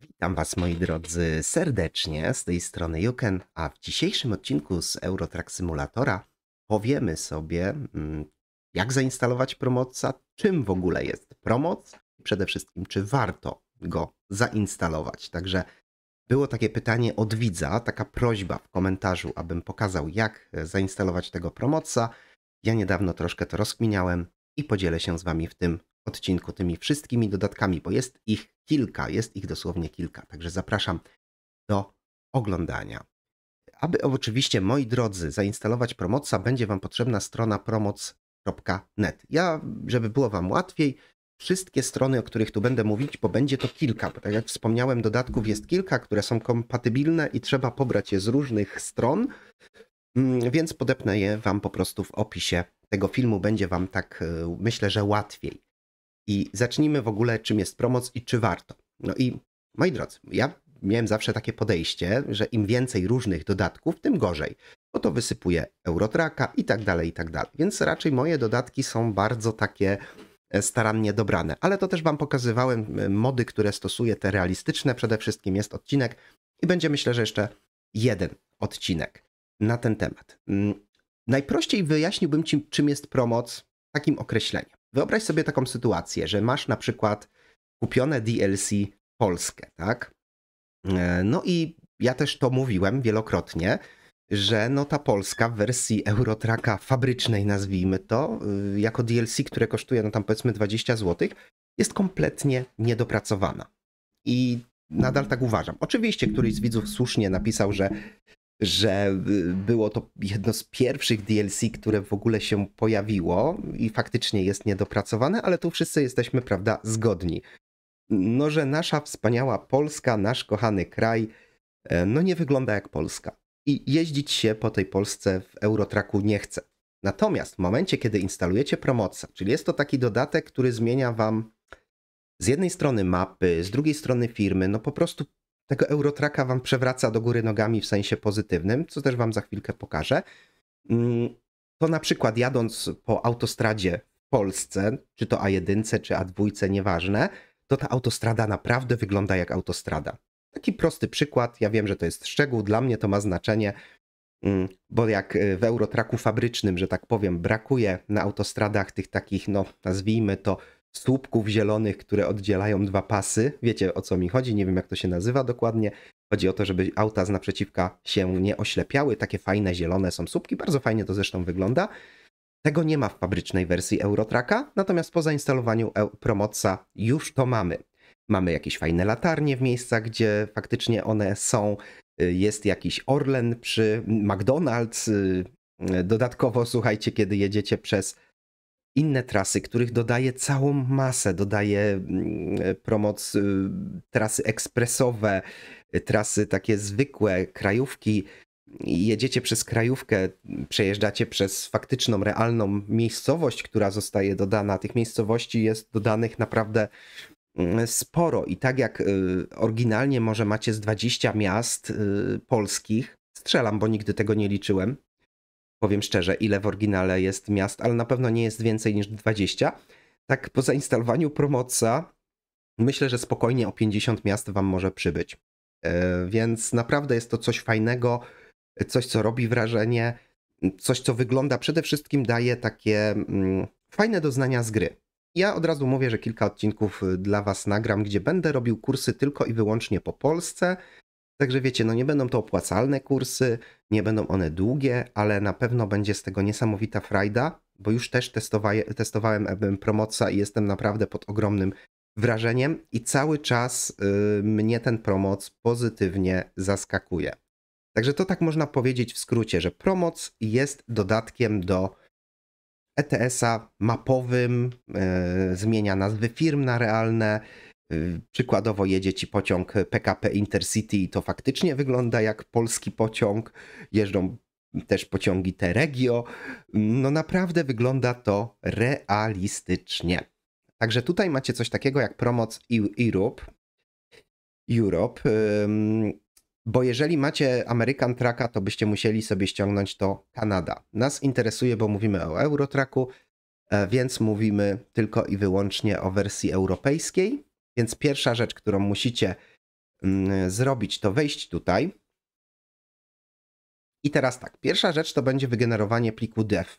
Witam Was moi drodzy serdecznie z tej strony Juken, a w dzisiejszym odcinku z Eurotrack Simulatora powiemy sobie mm, jak zainstalować promoca, czym w ogóle jest promoc i przede wszystkim czy warto go zainstalować. Także było takie pytanie od widza, taka prośba w komentarzu, abym pokazał jak e, zainstalować tego promoca. Ja niedawno troszkę to rozkminiałem i podzielę się z Wami w tym odcinku, tymi wszystkimi dodatkami, bo jest ich kilka, jest ich dosłownie kilka. Także zapraszam do oglądania. Aby oczywiście, moi drodzy, zainstalować promocja, będzie Wam potrzebna strona promoc.net. Ja, żeby było Wam łatwiej, wszystkie strony, o których tu będę mówić, bo będzie to kilka, bo tak jak wspomniałem, dodatków jest kilka, które są kompatybilne i trzeba pobrać je z różnych stron, mm, więc podepnę je Wam po prostu w opisie tego filmu. Będzie Wam tak, y, myślę, że łatwiej. I zacznijmy w ogóle, czym jest promoc i czy warto. No i moi drodzy, ja miałem zawsze takie podejście, że im więcej różnych dodatków, tym gorzej, bo to wysypuje Eurotraka i tak dalej, i tak dalej. Więc raczej moje dodatki są bardzo takie e, starannie dobrane. Ale to też Wam pokazywałem mody, które stosuję, te realistyczne. Przede wszystkim jest odcinek i będzie myślę, że jeszcze jeden odcinek na ten temat. Mm, najprościej wyjaśniłbym Ci, czym jest promoc takim określeniem. Wyobraź sobie taką sytuację, że masz na przykład kupione DLC Polskę, tak? E, no i ja też to mówiłem wielokrotnie, że no ta Polska w wersji Eurotraka fabrycznej, nazwijmy to, y, jako DLC, które kosztuje no tam powiedzmy 20 zł, jest kompletnie niedopracowana. I nadal tak uważam. Oczywiście któryś z widzów słusznie napisał, że że było to jedno z pierwszych DLC, które w ogóle się pojawiło i faktycznie jest niedopracowane, ale tu wszyscy jesteśmy, prawda, zgodni. No, że nasza wspaniała Polska, nasz kochany kraj, e, no nie wygląda jak Polska. I jeździć się po tej Polsce w Eurotraku nie chce. Natomiast w momencie, kiedy instalujecie promocję, czyli jest to taki dodatek, który zmienia wam z jednej strony mapy, z drugiej strony firmy, no po prostu tego Eurotraka wam przewraca do góry nogami w sensie pozytywnym, co też wam za chwilkę pokażę. Mm, to na przykład jadąc po autostradzie w Polsce, czy to A1, czy A2, nieważne, to ta autostrada naprawdę wygląda jak autostrada. Taki prosty przykład, ja wiem, że to jest szczegół, dla mnie to ma znaczenie, mm, bo jak y, w Eurotraku fabrycznym, że tak powiem, brakuje na autostradach tych takich, no nazwijmy to, słupków zielonych, które oddzielają dwa pasy. Wiecie o co mi chodzi, nie wiem jak to się nazywa dokładnie. Chodzi o to, żeby auta z naprzeciwka się nie oślepiały. Takie fajne zielone są słupki, bardzo fajnie to zresztą wygląda. Tego nie ma w fabrycznej wersji Eurotraka, natomiast po zainstalowaniu e Promotsa już to mamy. Mamy jakieś fajne latarnie w miejscach, gdzie faktycznie one są. Jest jakiś Orlen przy McDonald's. Dodatkowo, słuchajcie, kiedy jedziecie przez inne trasy, których dodaje całą masę. Dodaje mm, promoc y, trasy ekspresowe, y, trasy takie zwykłe, krajówki. Jedziecie przez krajówkę, przejeżdżacie przez faktyczną, realną miejscowość, która zostaje dodana. Tych miejscowości jest dodanych naprawdę mm, sporo. I tak jak y, oryginalnie może macie z 20 miast polskich, strzelam, bo nigdy tego nie liczyłem, powiem szczerze, ile w oryginale jest miast, ale na pewno nie jest więcej niż 20. Tak po zainstalowaniu promoca myślę, że spokojnie o 50 miast wam może przybyć. E, więc naprawdę jest to coś fajnego, coś co robi wrażenie, coś co wygląda przede wszystkim daje takie mm, fajne doznania z gry. Ja od razu mówię, że kilka odcinków dla Was nagram, gdzie będę robił kursy tylko i wyłącznie po Polsce, Także wiecie, no nie będą to opłacalne kursy, nie będą one długie, ale na pewno będzie z tego niesamowita frajda, bo już też testowałem promoca i jestem naprawdę pod ogromnym wrażeniem i cały czas y, mnie ten promoc pozytywnie zaskakuje. Także to tak można powiedzieć w skrócie, że promoc jest dodatkiem do ETS-a mapowym, y, zmienia nazwy firm na realne, Y, przykładowo jedzie ci pociąg PKP Intercity i to faktycznie wygląda jak polski pociąg. Jeżdżą też pociągi Teregio. No naprawdę wygląda to realistycznie. Także tutaj macie coś takiego jak Promoc Europe. Europe. Bo jeżeli macie American Traka, to byście musieli sobie ściągnąć to Kanada. Nas interesuje, bo mówimy o Eurotraku, e, więc mówimy tylko i wyłącznie o wersji europejskiej. Więc pierwsza rzecz, którą musicie mm, zrobić, to wejść tutaj. I teraz tak, pierwsza rzecz to będzie wygenerowanie pliku dev.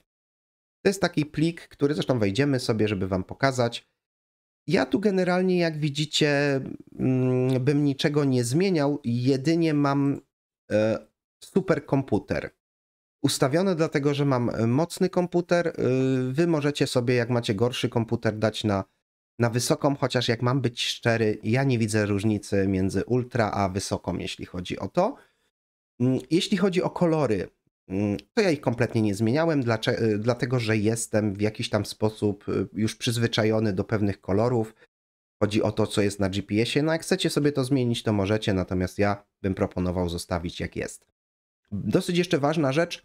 To jest taki plik, który zresztą wejdziemy sobie, żeby wam pokazać. Ja tu generalnie, jak widzicie, mm, bym niczego nie zmieniał, jedynie mam e, super komputer ustawione, dlatego że mam e, mocny komputer. E, wy możecie sobie, jak macie gorszy komputer, dać na na wysoką, chociaż jak mam być szczery, ja nie widzę różnicy między ultra a wysoką, jeśli chodzi o to. Mm, jeśli chodzi o kolory, mm, to ja ich kompletnie nie zmieniałem, y, dlatego że jestem w jakiś tam sposób y, już przyzwyczajony do pewnych kolorów. Chodzi o to, co jest na GPS-ie. No, jak chcecie sobie to zmienić, to możecie, natomiast ja bym proponował zostawić jak jest. Dosyć jeszcze ważna rzecz,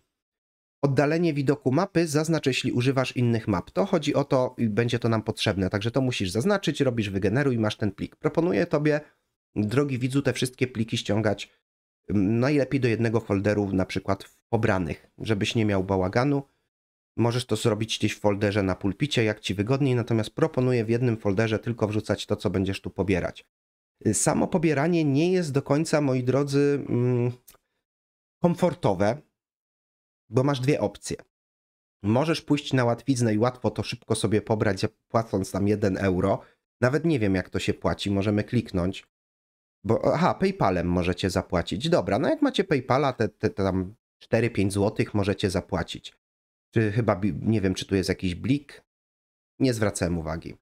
oddalenie widoku mapy zaznacz, jeśli używasz innych map. To chodzi o to i będzie to nam potrzebne, także to musisz zaznaczyć, robisz wygeneruj, masz ten plik. Proponuję Tobie, drogi widzu, te wszystkie pliki ściągać mm, najlepiej do jednego folderu, na przykład w pobranych, żebyś nie miał bałaganu. Możesz to zrobić gdzieś w folderze na pulpicie, jak Ci wygodniej, natomiast proponuję w jednym folderze tylko wrzucać to, co będziesz tu pobierać. Y, samo pobieranie nie jest do końca, moi drodzy, mm, komfortowe, bo masz dwie opcje. Możesz pójść na łatwiznę i łatwo to szybko sobie pobrać, płacąc tam 1 euro. Nawet nie wiem, jak to się płaci, możemy kliknąć. Bo, aha, PayPalem możecie zapłacić. Dobra, no jak macie PayPala, te, te, te tam 4-5 zł możecie zapłacić. Czy chyba, nie wiem, czy tu jest jakiś blik. Nie zwracałem uwagi.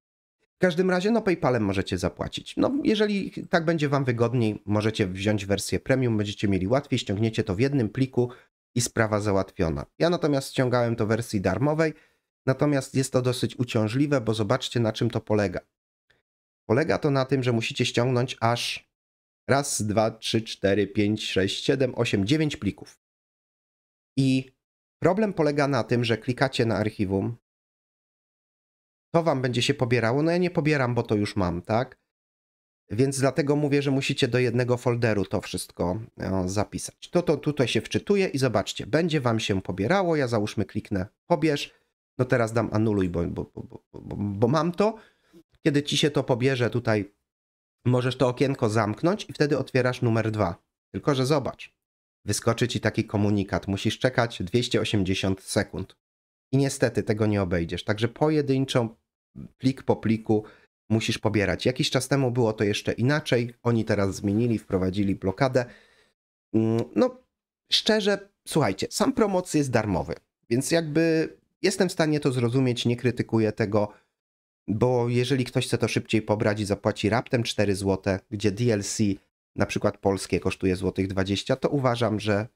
W każdym razie, no PayPalem możecie zapłacić. No, jeżeli tak będzie Wam wygodniej, możecie wziąć wersję premium, będziecie mieli łatwiej, ściągniecie to w jednym pliku, i sprawa załatwiona. Ja natomiast ściągałem to w wersji darmowej, natomiast jest to dosyć uciążliwe, bo zobaczcie na czym to polega. Polega to na tym, że musicie ściągnąć aż raz, dwa, trzy, cztery, pięć, sześć, siedem, osiem, dziewięć plików. I problem polega na tym, że klikacie na archiwum, to wam będzie się pobierało. No ja nie pobieram, bo to już mam, tak? Więc dlatego mówię, że musicie do jednego folderu to wszystko e, zapisać. To, to tutaj się wczytuje i zobaczcie, będzie wam się pobierało. Ja załóżmy kliknę pobierz. No teraz dam anuluj, bo, bo, bo, bo mam to. Kiedy ci się to pobierze tutaj, możesz to okienko zamknąć i wtedy otwierasz numer dwa. Tylko, że zobacz, wyskoczy ci taki komunikat. Musisz czekać 280 sekund. I niestety tego nie obejdziesz. Także pojedynczo, plik po pliku, musisz pobierać. Jakiś czas temu było to jeszcze inaczej. Oni teraz zmienili, wprowadzili blokadę. Mm, no, szczerze, słuchajcie, sam promoc jest darmowy, więc jakby jestem w stanie to zrozumieć, nie krytykuję tego, bo jeżeli ktoś chce to szybciej pobrać i zapłaci raptem 4 zł, gdzie DLC na przykład polskie kosztuje złotych 20, zł, to uważam, że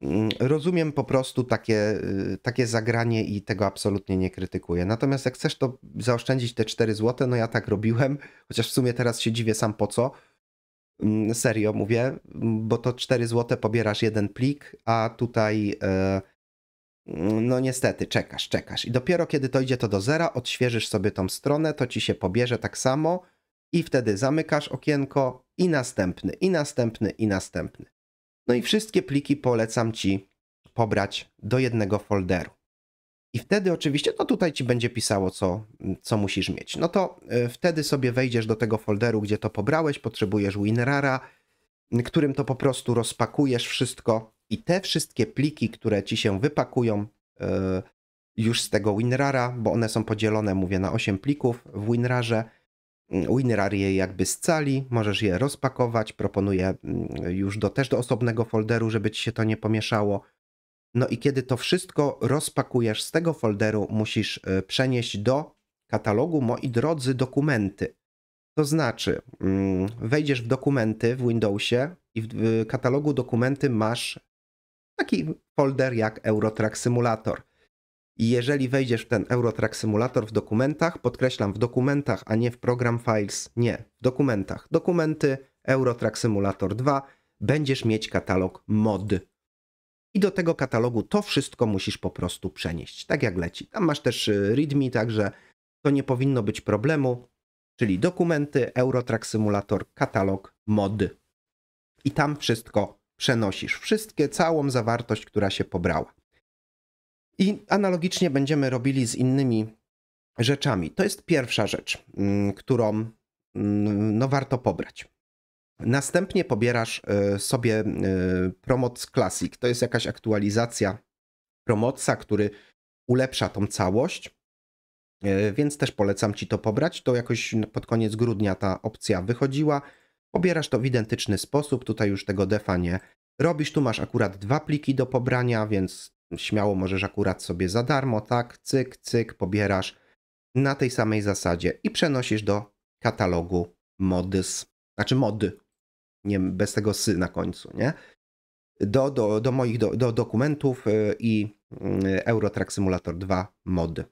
Mm, rozumiem po prostu takie, y, takie zagranie i tego absolutnie nie krytykuję. Natomiast jak chcesz to zaoszczędzić te 4 zł, no ja tak robiłem, chociaż w sumie teraz się dziwię sam po co. Mm, serio mówię, mm, bo to 4 zł pobierasz jeden plik, a tutaj e, no niestety czekasz, czekasz. I dopiero kiedy to idzie to do zera, odświeżysz sobie tą stronę, to ci się pobierze tak samo i wtedy zamykasz okienko i następny, i następny, i następny. No i wszystkie pliki polecam Ci pobrać do jednego folderu. I wtedy oczywiście, no tutaj Ci będzie pisało, co, co musisz mieć. No to y, wtedy sobie wejdziesz do tego folderu, gdzie to pobrałeś, potrzebujesz WinRara, którym to po prostu rozpakujesz wszystko i te wszystkie pliki, które Ci się wypakują y, już z tego WinRara, bo one są podzielone, mówię, na 8 plików w WinRarze, WinRAR je jakby scali, możesz je rozpakować, proponuję mm, już do, też do osobnego folderu, żeby ci się to nie pomieszało. No i kiedy to wszystko rozpakujesz z tego folderu, musisz y, przenieść do katalogu, moi drodzy, dokumenty. To znaczy, mm, wejdziesz w dokumenty w Windowsie i w katalogu dokumenty masz taki folder jak Eurotrack Simulator – i jeżeli wejdziesz w ten Eurotrack Simulator w dokumentach, podkreślam w dokumentach, a nie w program files, nie, w dokumentach, dokumenty Eurotrack Simulator 2, będziesz mieć katalog mod. I do tego katalogu to wszystko musisz po prostu przenieść, tak jak leci. Tam masz też y, readme, także to nie powinno być problemu, czyli dokumenty, Eurotrack Simulator, katalog, mod. I tam wszystko przenosisz, wszystkie, całą zawartość, która się pobrała. I analogicznie będziemy robili z innymi rzeczami. To jest pierwsza rzecz, mm, którą mm, no, warto pobrać. Następnie pobierasz e, sobie e, Promoc Classic. To jest jakaś aktualizacja Promoca, który ulepsza tą całość, e, więc też polecam Ci to pobrać. To jakoś pod koniec grudnia ta opcja wychodziła. Pobierasz to w identyczny sposób, tutaj już tego defa nie robisz. Tu masz akurat dwa pliki do pobrania, więc śmiało możesz akurat sobie za darmo, tak, cyk, cyk, pobierasz na tej samej zasadzie i przenosisz do katalogu modys, znaczy mody, nie bez tego sy na końcu, nie? Do, do, do moich do, do dokumentów y, i y, Eurotrack Simulator 2 mody.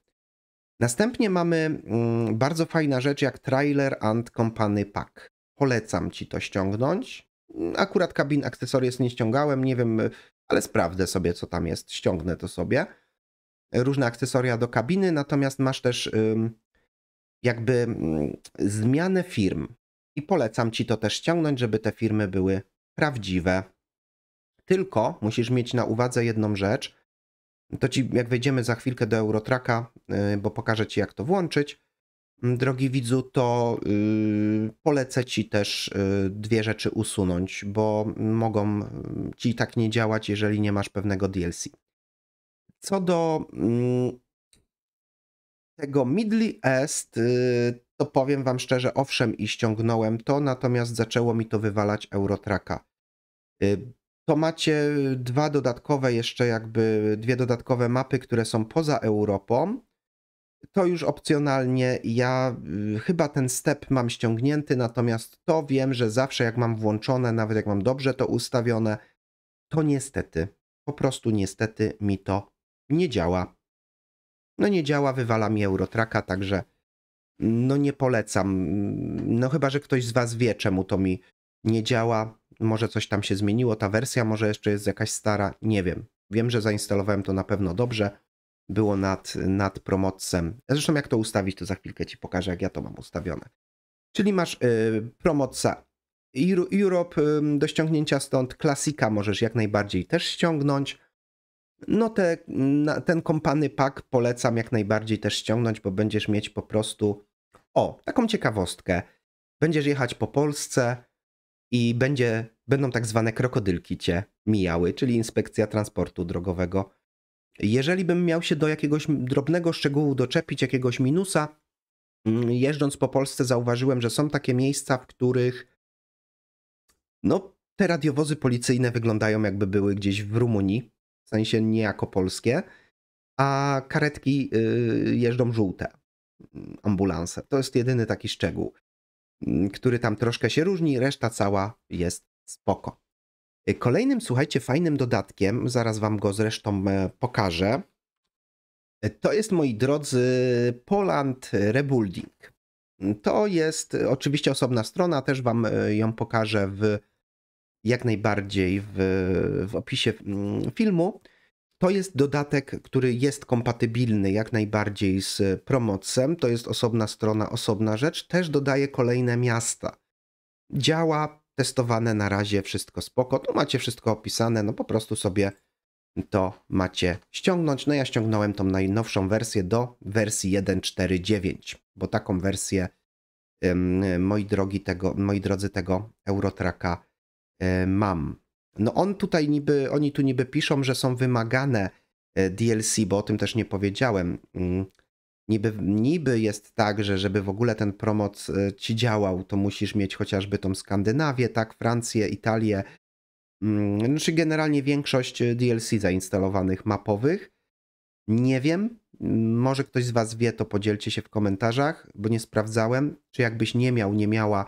Następnie mamy mm, bardzo fajna rzecz jak Trailer and Company Pack. Polecam Ci to ściągnąć. Akurat kabin akcesoriów nie ściągałem, nie wiem ale sprawdzę sobie, co tam jest, ściągnę to sobie. Różne akcesoria do kabiny, natomiast masz też jakby mm, zmianę firm. I polecam ci to też ściągnąć, żeby te firmy były prawdziwe. Tylko musisz mieć na uwadze jedną rzecz. To ci, jak wejdziemy za chwilkę do Eurotraka, y, bo pokażę ci, jak to włączyć Mm, drogi widzu, to y, polecę Ci też y, dwie rzeczy usunąć, bo mogą mm, Ci tak nie działać, jeżeli nie masz pewnego DLC. Co do mm, tego Middle East, y, to powiem Wam szczerze, owszem i ściągnąłem to, natomiast zaczęło mi to wywalać Eurotraka. To macie dwa dodatkowe jeszcze jakby, dwie dodatkowe mapy, które są poza Europą to już opcjonalnie. Ja y, chyba ten step mam ściągnięty, natomiast to wiem, że zawsze jak mam włączone, nawet jak mam dobrze to ustawione, to niestety, po prostu niestety mi to nie działa. No nie działa, wywala mi Eurotraka, także mm, no nie polecam. Mm, no chyba, że ktoś z Was wie, czemu to mi nie działa. Może coś tam się zmieniło, ta wersja może jeszcze jest jakaś stara, nie wiem. Wiem, że zainstalowałem to na pewno dobrze było nad, nad promocem. Zresztą jak to ustawić, to za chwilkę Ci pokażę, jak ja to mam ustawione. Czyli masz y, promotca Europe y, do ściągnięcia stąd, klasika możesz jak najbardziej też ściągnąć. No te, na, ten kompany pak polecam jak najbardziej też ściągnąć, bo będziesz mieć po prostu, o, taką ciekawostkę. Będziesz jechać po Polsce i będzie, będą tak zwane krokodylki cię mijały, czyli inspekcja transportu drogowego jeżeli bym miał się do jakiegoś drobnego szczegółu doczepić, jakiegoś minusa, mm, jeżdżąc po Polsce zauważyłem, że są takie miejsca, w których no, te radiowozy policyjne wyglądają jakby były gdzieś w Rumunii, w sensie nie jako polskie, a karetki y, jeżdżą żółte, mm, ambulanse. To jest jedyny taki szczegół, mm, który tam troszkę się różni, reszta cała jest spoko. Y, kolejnym, słuchajcie, fajnym dodatkiem, zaraz Wam go zresztą e, pokażę, y, to jest, moi drodzy, Poland Rebuilding. To jest y, oczywiście osobna strona, też Wam e, ją pokażę w, jak najbardziej w, w opisie mm, filmu. To jest dodatek, który jest kompatybilny jak najbardziej z Promocem. To jest osobna strona, osobna rzecz. Też dodaje kolejne miasta. Działa testowane na razie, wszystko spoko, tu macie wszystko opisane, no po prostu sobie to macie ściągnąć. No ja ściągnąłem tą najnowszą wersję do wersji 1.4.9, bo taką wersję, moi, drogi tego, moi drodzy, tego Eurotraka e, mam. No on tutaj niby, oni tu niby piszą, że są wymagane e, DLC, bo o tym też nie powiedziałem, mm niby, niby jest tak, że żeby w ogóle ten promoc e, ci działał, to musisz mieć chociażby tą Skandynawię, tak, Francję, Italię, mm, czy znaczy generalnie większość e, DLC zainstalowanych mapowych. Nie wiem, może ktoś z Was wie, to podzielcie się w komentarzach, bo nie sprawdzałem, czy jakbyś nie miał, nie miała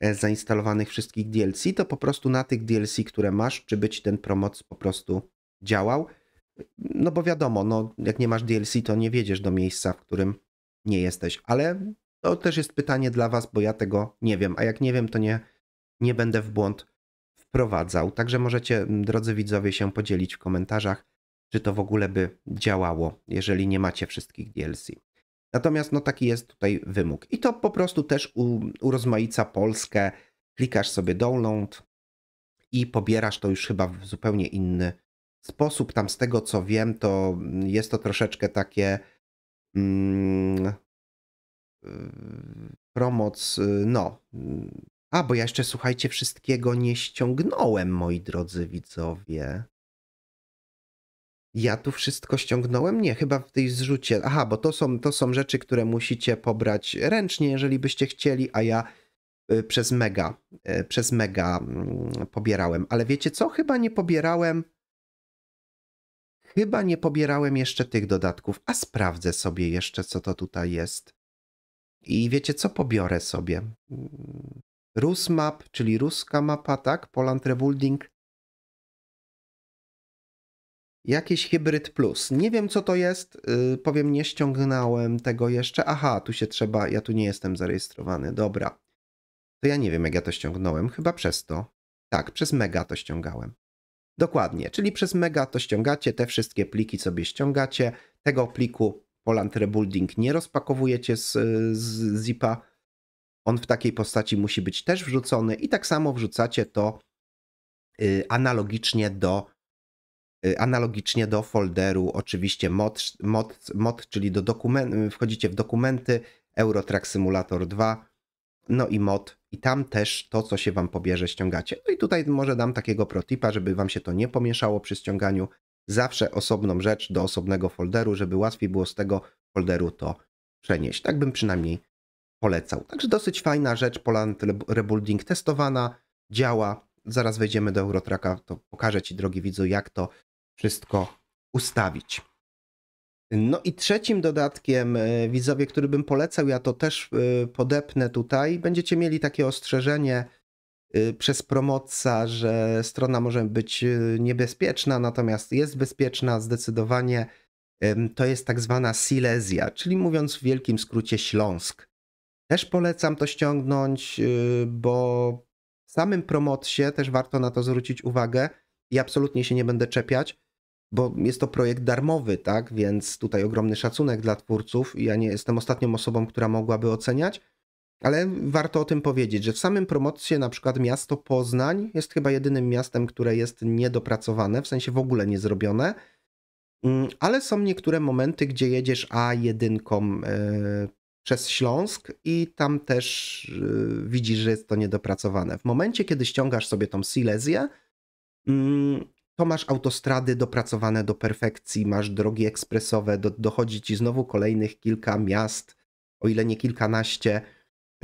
e, zainstalowanych wszystkich DLC, to po prostu na tych DLC, które masz, czy być ten promoc po prostu działał no bo wiadomo, no, jak nie masz DLC, to nie wiedziesz do miejsca, w którym nie jesteś. Ale to też jest pytanie dla Was, bo ja tego nie wiem. A jak nie wiem, to nie, nie będę w błąd wprowadzał. Także możecie, drodzy widzowie, się podzielić w komentarzach, czy to w ogóle by działało, jeżeli nie macie wszystkich DLC. Natomiast no taki jest tutaj wymóg. I to po prostu też u, urozmaica Polskę. Klikasz sobie download i pobierasz to już chyba w zupełnie inny sposób tam z tego co wiem, to jest to troszeczkę takie mm, y, promoc, y, no. A, bo ja jeszcze słuchajcie, wszystkiego nie ściągnąłem, moi drodzy widzowie. Ja tu wszystko ściągnąłem? Nie, chyba w tej zrzucie. Aha, bo to są, to są rzeczy, które musicie pobrać ręcznie, jeżeli byście chcieli, a ja y, przez mega, przez mega mm, pobierałem. Ale wiecie co? Chyba nie pobierałem Chyba nie pobierałem jeszcze tych dodatków, a sprawdzę sobie jeszcze, co to tutaj jest. I wiecie co, pobiorę sobie. Mm, Rus Map, czyli ruska mapa, tak? Poland Rebuilding. Jakiś hybryd plus. Nie wiem co to jest, yy, powiem nie ściągnąłem tego jeszcze. Aha, tu się trzeba, ja tu nie jestem zarejestrowany, dobra. To ja nie wiem jak ja to ściągnąłem, chyba przez to. Tak, przez mega to ściągałem. Dokładnie, czyli przez mega to ściągacie, te wszystkie pliki sobie ściągacie, tego pliku Poland Rebuilding nie rozpakowujecie z, z zipa, on w takiej postaci musi być też wrzucony i tak samo wrzucacie to y, analogicznie do y, analogicznie do folderu oczywiście mod, mod, mod czyli do dokumentu, wchodzicie w dokumenty Eurotrack Simulator 2 no i mod. I tam też to, co się Wam pobierze, ściągacie. No i tutaj może dam takiego protipa, żeby Wam się to nie pomieszało przy ściąganiu. Zawsze osobną rzecz do osobnego folderu, żeby łatwiej było z tego folderu to przenieść. Tak bym przynajmniej polecał. Także dosyć fajna rzecz, Poland Rebuilding testowana, działa. Zaraz wejdziemy do Eurotracka, to pokażę Ci, drogi widzu, jak to wszystko ustawić. No i trzecim dodatkiem, e, widzowie, który bym polecał, ja to też e, podepnę tutaj, będziecie mieli takie ostrzeżenie e, przez promocja, że strona może być niebezpieczna, natomiast jest bezpieczna zdecydowanie. To jest tak zwana Silesia, czyli mówiąc w wielkim skrócie Śląsk. Też polecam to ściągnąć, bo w samym promocie też warto na to zwrócić uwagę i absolutnie się nie będę czepiać bo jest to projekt darmowy, tak? Więc tutaj ogromny szacunek dla twórców. Ja nie jestem ostatnią osobą, która mogłaby oceniać, ale warto o tym powiedzieć, że w samym promocji na przykład miasto Poznań jest chyba jedynym miastem, które jest niedopracowane, w sensie w ogóle nie zrobione. Mm, ale są niektóre momenty, gdzie jedziesz A1 yy, e, przez Śląsk i tam też yy, widzisz, że jest to niedopracowane. W momencie, kiedy ściągasz sobie tą Silesię, mm, to masz autostrady dopracowane do perfekcji, masz drogi ekspresowe, do, dochodzi ci znowu kolejnych kilka miast, o ile nie kilkanaście.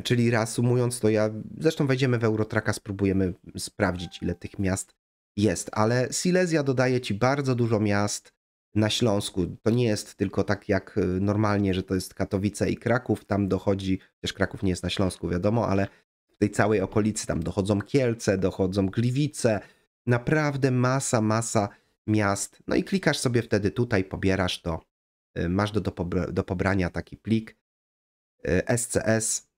Czyli reasumując, to ja zresztą wejdziemy w Eurotraka, spróbujemy sprawdzić, ile tych miast jest. Ale Silesia dodaje ci bardzo dużo miast na Śląsku. To nie jest tylko tak jak y, normalnie, że to jest Katowice i Kraków. Tam dochodzi, chociaż Kraków nie jest na Śląsku, wiadomo, ale w tej całej okolicy tam dochodzą Kielce, dochodzą Gliwice, Naprawdę masa, masa miast. No i klikasz sobie wtedy tutaj, pobierasz to. Y, masz do, do, do pobrania taki plik SCS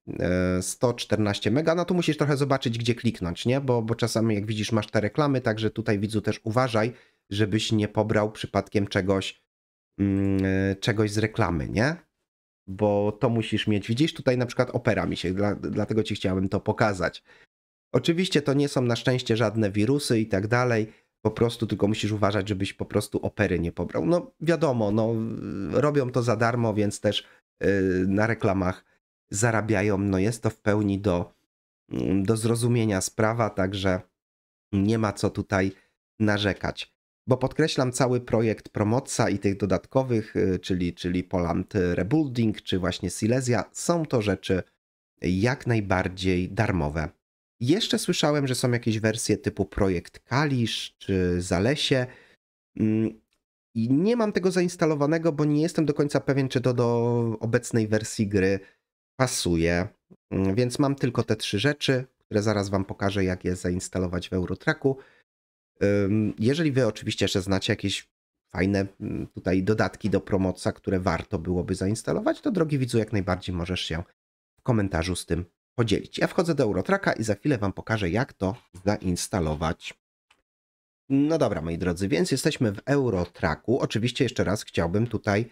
y, 114 y, mega. No tu musisz trochę zobaczyć, gdzie kliknąć, nie? Bo, bo czasami, jak widzisz, masz te reklamy, także tutaj widzu też uważaj, żebyś nie pobrał przypadkiem czegoś, mm, czegoś z reklamy, nie? Bo to musisz mieć. Widzisz, tutaj na przykład opera mi się, dla, dlatego ci chciałem to pokazać. Oczywiście to nie są na szczęście żadne wirusy i tak dalej. Po prostu tylko musisz uważać, żebyś po prostu opery nie pobrał. No wiadomo, no, robią to za darmo, więc też yy, na reklamach zarabiają. No jest to w pełni do, mm, do zrozumienia sprawa, także nie ma co tutaj narzekać. Bo podkreślam, cały projekt Promoca i tych dodatkowych, yy, czyli, czyli Poland Rebuilding, czy właśnie Silesia, są to rzeczy jak najbardziej darmowe. Jeszcze słyszałem, że są jakieś wersje typu Projekt Kalisz czy Zalesie. Mm, I nie mam tego zainstalowanego, bo nie jestem do końca pewien, czy to do obecnej wersji gry pasuje. Mm, więc mam tylko te trzy rzeczy, które zaraz Wam pokażę, jak je zainstalować w Eurotracku. Jeżeli Wy oczywiście jeszcze znacie jakieś fajne mm, tutaj dodatki do promocja, które warto byłoby zainstalować, to drogi widzu, jak najbardziej możesz się w komentarzu z tym podzielić. Ja wchodzę do Eurotraka i za chwilę Wam pokażę, jak to zainstalować. No dobra, moi drodzy, więc jesteśmy w Eurotraku. Oczywiście jeszcze raz chciałbym tutaj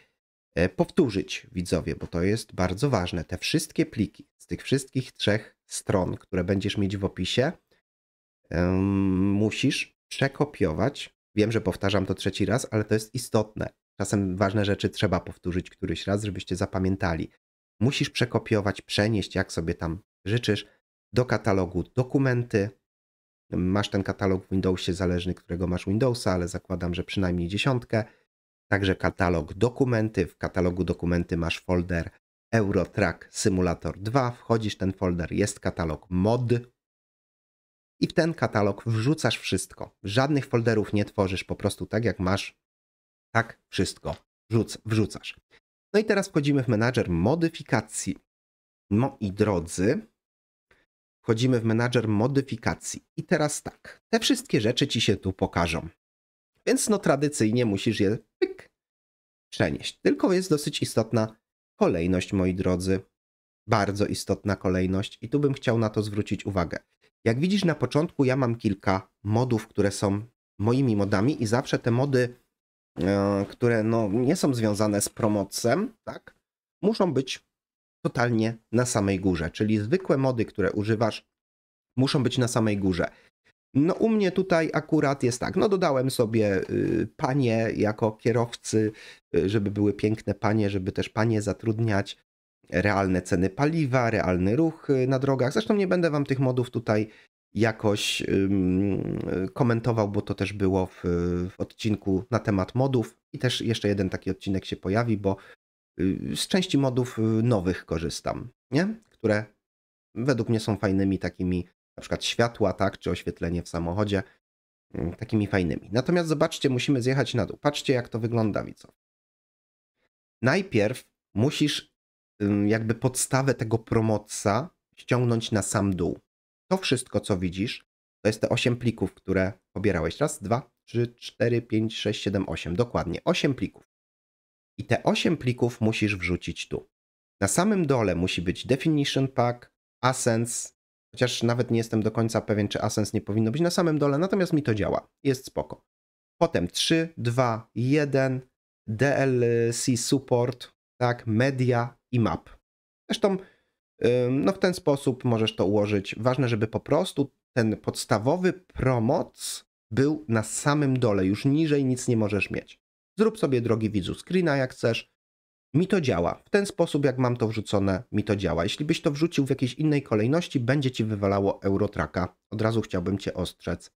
e, powtórzyć, widzowie, bo to jest bardzo ważne. Te wszystkie pliki z tych wszystkich trzech stron, które będziesz mieć w opisie, musisz przekopiować. Wiem, że powtarzam to trzeci raz, ale to jest istotne. Czasem ważne rzeczy trzeba powtórzyć któryś raz, żebyście zapamiętali. Musisz przekopiować, przenieść, jak sobie tam życzysz, do katalogu dokumenty. Masz ten katalog w Windowsie zależny, którego masz Windowsa, ale zakładam, że przynajmniej dziesiątkę. Także katalog dokumenty. W katalogu dokumenty masz folder Eurotrack Simulator 2. Wchodzisz w ten folder, jest katalog mod. I w ten katalog wrzucasz wszystko. Żadnych folderów nie tworzysz, po prostu tak jak masz, tak wszystko wrzuc, wrzucasz. No i teraz wchodzimy w menadżer modyfikacji. Moi no drodzy, wchodzimy w menadżer modyfikacji. I teraz tak, te wszystkie rzeczy ci się tu pokażą. Więc no tradycyjnie musisz je pyk, przenieść. Tylko jest dosyć istotna kolejność, moi drodzy. Bardzo istotna kolejność i tu bym chciał na to zwrócić uwagę. Jak widzisz na początku ja mam kilka modów, które są moimi modami i zawsze te mody, e, które no, nie są związane z promocem, tak, muszą być totalnie na samej górze. Czyli zwykłe mody, które używasz, muszą być na samej górze. No u mnie tutaj akurat jest tak, no dodałem sobie y, panie jako kierowcy, y, żeby były piękne panie, żeby też panie zatrudniać, realne ceny paliwa, realny ruch y, na drogach. Zresztą nie będę wam tych modów tutaj jakoś komentował, bo to też było w, w odcinku na temat modów i też jeszcze jeden taki odcinek się pojawi, bo Y, z części modów y, nowych korzystam, nie? które według mnie są fajnymi takimi, na przykład światła, tak, czy oświetlenie w samochodzie, mm, takimi fajnymi. Natomiast zobaczcie, musimy zjechać na dół. Patrzcie, jak to wygląda, widzowie. Najpierw musisz jakby podstawę tego promocja ściągnąć na sam dół. To wszystko, co widzisz, to jest te 8 plików, które pobierałeś. Raz, dwa, trzy, cztery, pięć, sześć, siedem, osiem. Dokładnie, 8 plików i te 8 plików musisz wrzucić tu. Na samym dole musi być definition pack, ascens, chociaż nawet nie jestem do końca pewien, czy ascens nie powinno być na samym dole, natomiast mi to działa. Jest spoko. Potem 3, 2, 1, DLC support, tak, media i map. Zresztą no w ten sposób możesz to ułożyć. Ważne, żeby po prostu ten podstawowy promoc był na samym dole, już niżej nic nie możesz mieć. Zrób sobie, drogi widzu, screena jak chcesz. Mi to działa. W ten sposób, jak mam to wrzucone, mi to działa. Jeśli byś to wrzucił w jakiejś innej kolejności, będzie ci wywalało Eurotraka. Od razu chciałbym cię ostrzec.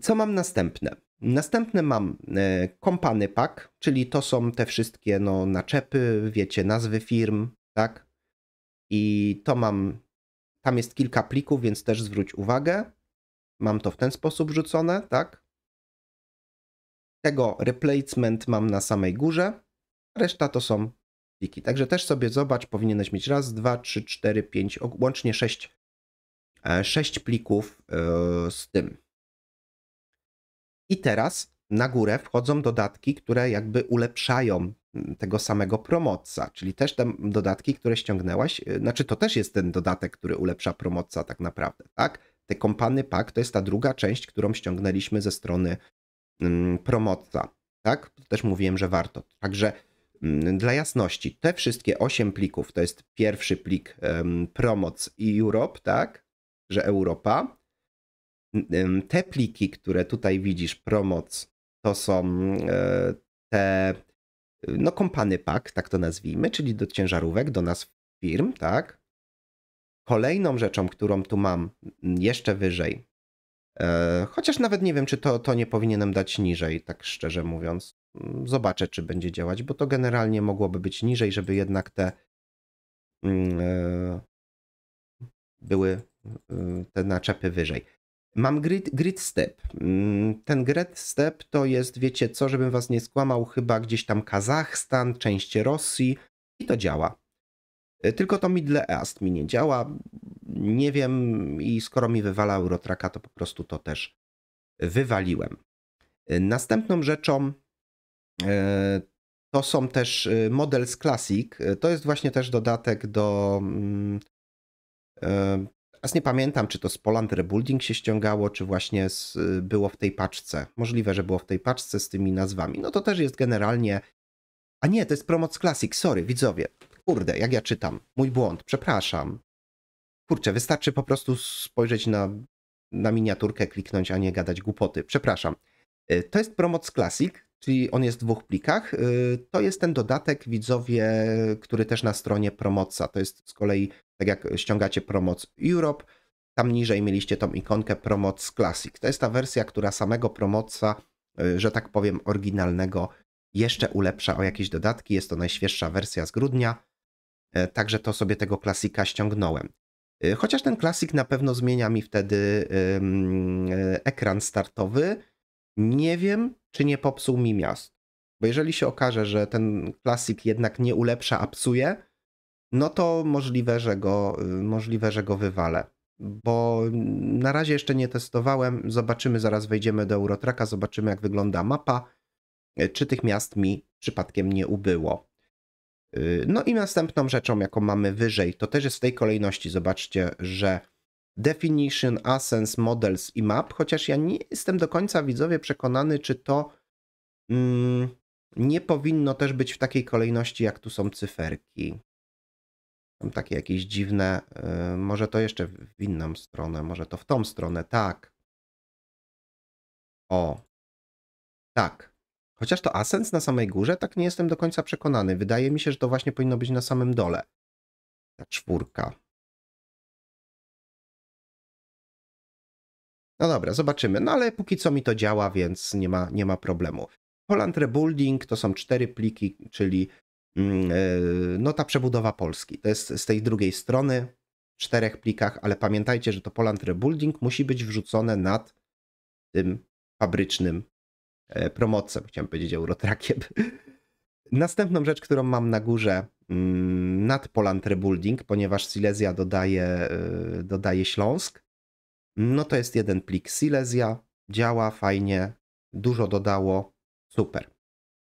Co mam następne? Następne mam kompany e, pack, czyli to są te wszystkie no, naczepy, wiecie, nazwy firm, tak? I to mam, tam jest kilka plików, więc też zwróć uwagę. Mam to w ten sposób wrzucone, tak? Tego replacement mam na samej górze, reszta to są pliki. Także też sobie zobacz, powinieneś mieć raz, dwa, trzy, cztery, pięć, łącznie sześć, e, sześć plików e, z tym. I teraz na górę wchodzą dodatki, które jakby ulepszają mm, tego samego promocja, czyli też te dodatki, które ściągnęłaś, e, znaczy to też jest ten dodatek, który ulepsza promocja tak naprawdę, tak? Te kompany pak to jest ta druga część, którą ściągnęliśmy ze strony promocja, tak? Też mówiłem, że warto. Także dla jasności, te wszystkie 8 plików, to jest pierwszy plik promoc i Europe, tak? Że Europa. Te pliki, które tutaj widzisz, promoc, to są e, te, no kompany pak, tak to nazwijmy, czyli do ciężarówek, do nas firm, tak? Kolejną rzeczą, którą tu mam jeszcze wyżej, E, chociaż nawet nie wiem, czy to, to nie powinienem dać niżej, tak szczerze mówiąc. Mm, zobaczę, czy będzie działać, bo to generalnie mogłoby być niżej, żeby jednak te mm, e, były mm, te naczepy wyżej. Mam grid, grid step. Ten grid step to jest, wiecie co, żebym was nie skłamał, chyba gdzieś tam Kazachstan, część Rosji i to działa. E, tylko to Middle East mi nie działa. Nie wiem i skoro mi wywala Eurotraka, to po prostu to też wywaliłem. E, następną rzeczą e, to są też Models Classic. To jest właśnie też dodatek do. Mm, teraz nie pamiętam, czy to z Poland Rebuilding się ściągało, czy właśnie z, było w tej paczce. Możliwe, że było w tej paczce z tymi nazwami. No to też jest generalnie. A nie, to jest Promoc Classic, sorry, widzowie kurde, jak ja czytam, mój błąd, przepraszam. Kurczę, wystarczy po prostu spojrzeć na, na miniaturkę, kliknąć, a nie gadać głupoty. Przepraszam. Y, to jest Promoc Classic, czyli on jest w dwóch plikach. Y, to jest ten dodatek, widzowie, który też na stronie Promoca. To jest z kolei, tak jak ściągacie Promoc Europe, tam niżej mieliście tą ikonkę Promoc Classic. To jest ta wersja, która samego Promoca, y, że tak powiem, oryginalnego jeszcze ulepsza o jakieś dodatki. Jest to najświeższa wersja z grudnia. E, także to sobie tego klasika ściągnąłem. E, chociaż ten klasik na pewno zmienia mi wtedy e, ekran startowy. Nie wiem, czy nie popsuł mi miast. Bo jeżeli się okaże, że ten klasik jednak nie ulepsza, a psuje, no to możliwe, że go, y, możliwe, że go wywalę. Bo na razie jeszcze nie testowałem. Zobaczymy, zaraz wejdziemy do Eurotraka, zobaczymy jak wygląda mapa, czy tych miast mi przypadkiem nie ubyło. Y, no i następną rzeczą, jaką mamy wyżej, to też jest w tej kolejności, zobaczcie, że Definition, Ascens, Models i Map, chociaż ja nie jestem do końca widzowie przekonany, czy to mm, nie powinno też być w takiej kolejności, jak tu są cyferki. Tam takie jakieś dziwne, yy, może to jeszcze w inną stronę, może to w tą stronę, tak. O, tak. Chociaż to Asens na samej górze, tak nie jestem do końca przekonany. Wydaje mi się, że to właśnie powinno być na samym dole. Ta czwórka. No dobra, zobaczymy. No ale póki co mi to działa, więc nie ma, nie ma problemu. Poland Rebuilding to są cztery pliki, czyli mm, e, no ta przebudowa Polski. To jest z tej drugiej strony, w czterech plikach, ale pamiętajcie, że to Poland Rebuilding musi być wrzucone nad tym fabrycznym E, promocem, chciałem powiedzieć Eurotrackiem. Następną rzecz, którą mam na górze mm, nad Poland Rebuilding, ponieważ Silesia dodaje, e, dodaje Śląsk, no to jest jeden plik Silesia, działa fajnie, dużo dodało, super.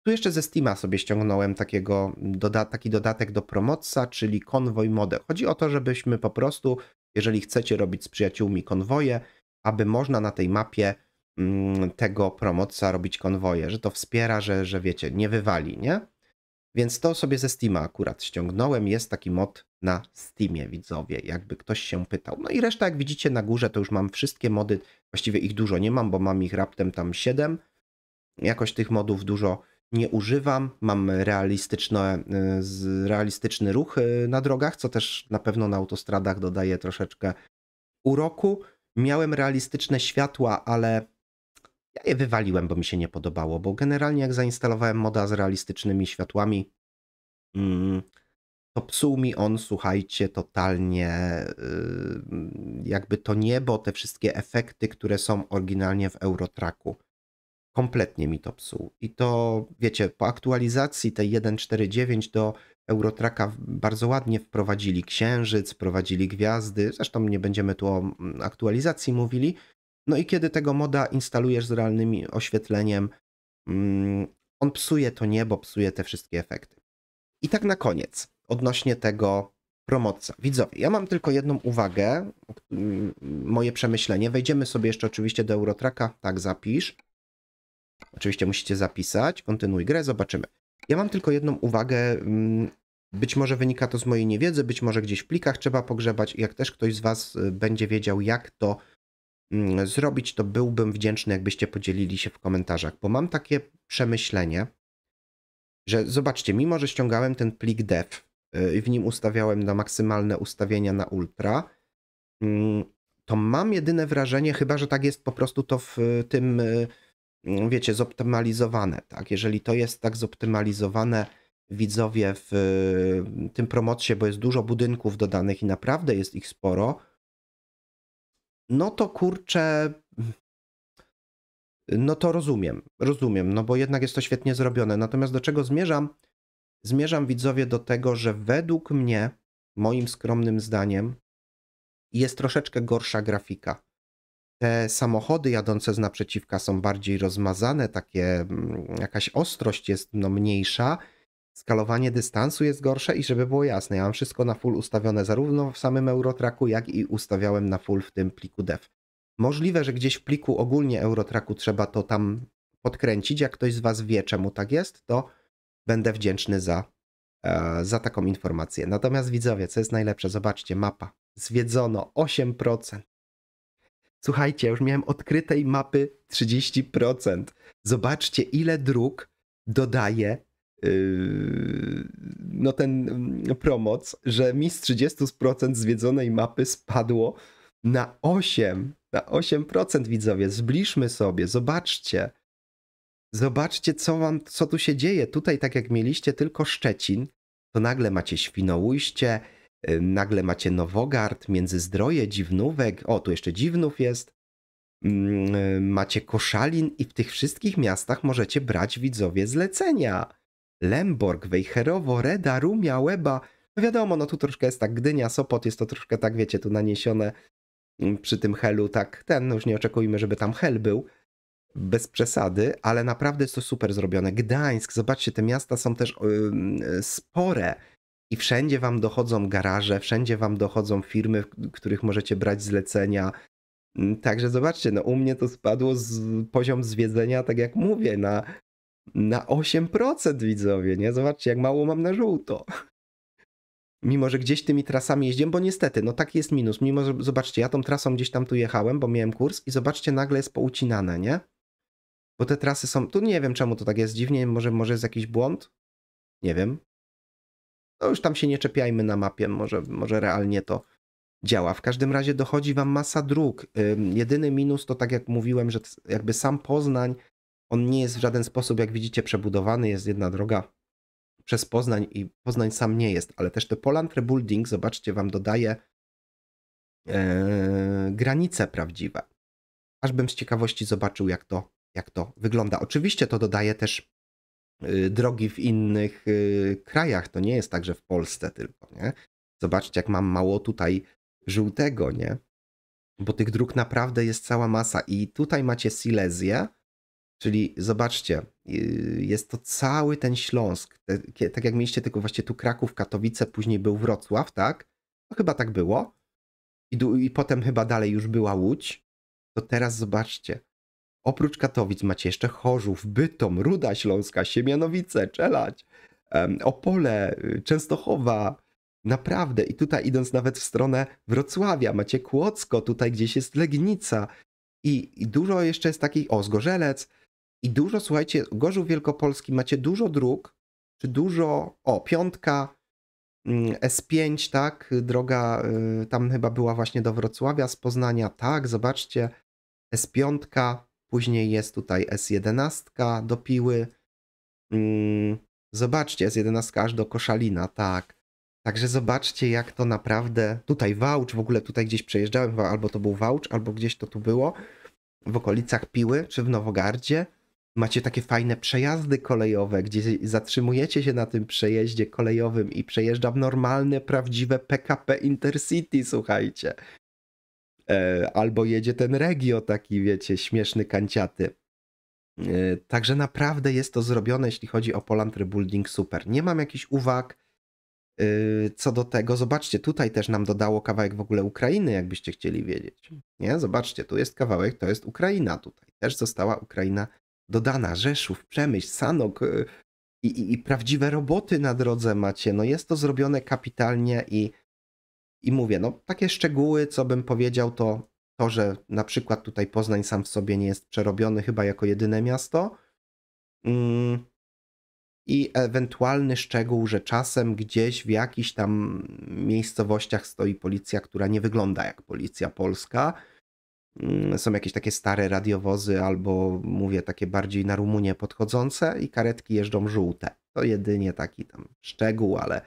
Tu jeszcze ze Steama sobie ściągnąłem takiego, doda taki dodatek do promocja czyli konwoj model. Chodzi o to, żebyśmy po prostu, jeżeli chcecie robić z przyjaciółmi konwoje, aby można na tej mapie Mm, tego promocja robić konwoje, że to wspiera, że, że wiecie, nie wywali, nie? Więc to sobie ze Steama akurat ściągnąłem. Jest taki mod na Steamie, widzowie, jakby ktoś się pytał. No i reszta, jak widzicie na górze, to już mam wszystkie mody. Właściwie ich dużo nie mam, bo mam ich raptem tam 7. Jakoś tych modów dużo nie używam. Mam realistyczne, y, realistyczny ruch y, na drogach, co też na pewno na autostradach dodaje troszeczkę uroku. Miałem realistyczne światła, ale ja je wywaliłem, bo mi się nie podobało, bo generalnie jak zainstalowałem moda z realistycznymi światłami, mm, to psuł mi on, słuchajcie, totalnie y, jakby to niebo, te wszystkie efekty, które są oryginalnie w Eurotraku. Kompletnie mi to psuł. I to, wiecie, po aktualizacji tej 1.4.9 do Eurotraka bardzo ładnie wprowadzili księżyc, wprowadzili gwiazdy. Zresztą nie będziemy tu o mm, aktualizacji mówili, no i kiedy tego moda instalujesz z realnym oświetleniem, mm, on psuje to niebo, psuje te wszystkie efekty. I tak na koniec, odnośnie tego promotca. Widzowie, ja mam tylko jedną uwagę, mm, moje przemyślenie. Wejdziemy sobie jeszcze oczywiście do Eurotraka, tak zapisz. Oczywiście musicie zapisać, kontynuuj grę, zobaczymy. Ja mam tylko jedną uwagę, mm, być może wynika to z mojej niewiedzy, być może gdzieś w plikach trzeba pogrzebać. Jak też ktoś z Was y, będzie wiedział, jak to Mm, zrobić, to byłbym wdzięczny, jakbyście podzielili się w komentarzach, bo mam takie przemyślenie, że zobaczcie, mimo że ściągałem ten plik dev y, i w nim ustawiałem na maksymalne ustawienia na ultra, mm, to mam jedyne wrażenie, chyba że tak jest po prostu to w y, tym, y, mm, wiecie, zoptymalizowane. Tak? Jeżeli to jest tak zoptymalizowane, widzowie w tym promocie, bo jest dużo budynków dodanych i naprawdę jest ich sporo, no to kurczę. No to rozumiem, rozumiem, no bo jednak jest to świetnie zrobione. Natomiast do czego zmierzam? Zmierzam widzowie do tego, że według mnie, moim skromnym zdaniem, jest troszeczkę gorsza grafika. Te samochody jadące z naprzeciwka są bardziej rozmazane, takie mm, jakaś ostrość jest no, mniejsza skalowanie dystansu jest gorsze i żeby było jasne, ja mam wszystko na full ustawione zarówno w samym Eurotracku, jak i ustawiałem na full w tym pliku dev. Możliwe, że gdzieś w pliku ogólnie Eurotracku trzeba to tam podkręcić. Jak ktoś z Was wie, czemu tak jest, to będę wdzięczny za, e, za taką informację. Natomiast widzowie, co jest najlepsze, zobaczcie, mapa. Zwiedzono 8%. Słuchajcie, już miałem odkrytej mapy 30%. Zobaczcie, ile dróg dodaje Yy, no ten mm, promoc, że mi z 30% zwiedzonej mapy spadło na 8, na 8% widzowie. Zbliżmy sobie, zobaczcie. Zobaczcie, co, wam, co tu się dzieje. Tutaj, tak jak mieliście tylko Szczecin, to nagle macie Świnoujście, yy, nagle macie Nowogard, Międzyzdroje, Dziwnówek. O, tu jeszcze Dziwnów jest. Mm, yy, macie Koszalin i w tych wszystkich miastach możecie brać widzowie zlecenia. Lemborg, Wejherowo, Reda, Rumia, Łeba. No wiadomo, no tu troszkę jest tak Gdynia, Sopot jest to troszkę tak, wiecie, tu naniesione mm, przy tym helu, tak ten, no już nie oczekujmy, żeby tam hel był, bez przesady, ale naprawdę jest to super zrobione. Gdańsk, zobaczcie, te miasta są też yy, spore i wszędzie wam dochodzą garaże, wszędzie wam dochodzą firmy, w których możecie brać zlecenia. Mm, także zobaczcie, no u mnie to spadło z, poziom zwiedzenia, tak jak mówię, na na 8% widzowie, nie? Zobaczcie, jak mało mam na żółto. Mimo, że gdzieś tymi trasami jeździłem, bo niestety, no tak jest minus. Mimo, że zobaczcie, ja tą trasą gdzieś tam tu jechałem, bo miałem kurs i zobaczcie, nagle jest poucinane, nie? Bo te trasy są, tu nie wiem czemu to tak jest dziwnie, może, może jest jakiś błąd? Nie wiem. No już tam się nie czepiajmy na mapie, może, może realnie to działa. W każdym razie dochodzi wam masa dróg. Jedyny minus to tak jak mówiłem, że jakby sam Poznań on nie jest w żaden sposób, jak widzicie, przebudowany, jest jedna droga przez Poznań i Poznań sam nie jest, ale też to Poland Rebuilding, zobaczcie, wam dodaje e, granice prawdziwe. Aż bym z ciekawości zobaczył, jak to, jak to wygląda. Oczywiście to dodaje też y, drogi w innych y, krajach, to nie jest tak, że w Polsce tylko, nie? Zobaczcie, jak mam mało tutaj żółtego, nie? Bo tych dróg naprawdę jest cała masa. I tutaj macie Silesię, Czyli zobaczcie, y, jest to cały ten Śląsk. Tak jak mieliście tylko właśnie tu Kraków, Katowice, później był Wrocław, tak? No chyba tak było. I, I potem chyba dalej już była Łódź. To teraz zobaczcie. Oprócz Katowic macie jeszcze Chorzów, Bytom, Ruda Śląska, Siemianowice, Czelać, Opole, y, Częstochowa, Naprawdę. I tutaj idąc nawet w stronę Wrocławia, macie Kłodzko, tutaj gdzieś jest Legnica. I, I, dużo jeszcze jest takich, o Zgorzelec, i dużo, słuchajcie, Gorzów Wielkopolski macie dużo dróg, czy dużo, o, piątka, mm, S5, tak, droga y, tam chyba była właśnie do Wrocławia z Poznania, tak, zobaczcie, S5, później jest tutaj S11 do Piły, y, zobaczcie, S11 aż do Koszalina, tak. Także zobaczcie, jak to naprawdę, tutaj Wałcz, w ogóle tutaj gdzieś przejeżdżałem, albo to był Wałcz, albo gdzieś to tu było, w okolicach Piły, czy w Nowogardzie, Macie takie fajne przejazdy kolejowe, gdzie zatrzymujecie się na tym przejeździe kolejowym i przejeżdża w normalne, prawdziwe PKP Intercity, słuchajcie. E, albo jedzie ten regio taki, wiecie, śmieszny, kanciaty. E, także naprawdę jest to zrobione, jeśli chodzi o Poland Rebuilding super. Nie mam jakichś uwag e, co do tego. Zobaczcie, tutaj też nam dodało kawałek w ogóle Ukrainy, jakbyście chcieli wiedzieć. Nie? Zobaczcie, tu jest kawałek, to jest Ukraina tutaj. Też została Ukraina Dodana, Rzeszów, Przemyśl, Sanok y, i, i, i, prawdziwe roboty na drodze macie. No jest to zrobione kapitalnie i, i mówię, no takie szczegóły, co bym powiedział, to to, że na przykład tutaj Poznań sam w sobie nie jest przerobiony chyba jako jedyne miasto. Mm i ewentualny szczegół, że czasem gdzieś w jakichś tam miejscowościach stoi policja, która nie wygląda jak policja polska, Mm, są jakieś takie stare radiowozy, albo mówię takie bardziej na Rumunię podchodzące, i karetki jeżdżą żółte. To jedynie taki tam szczegół, ale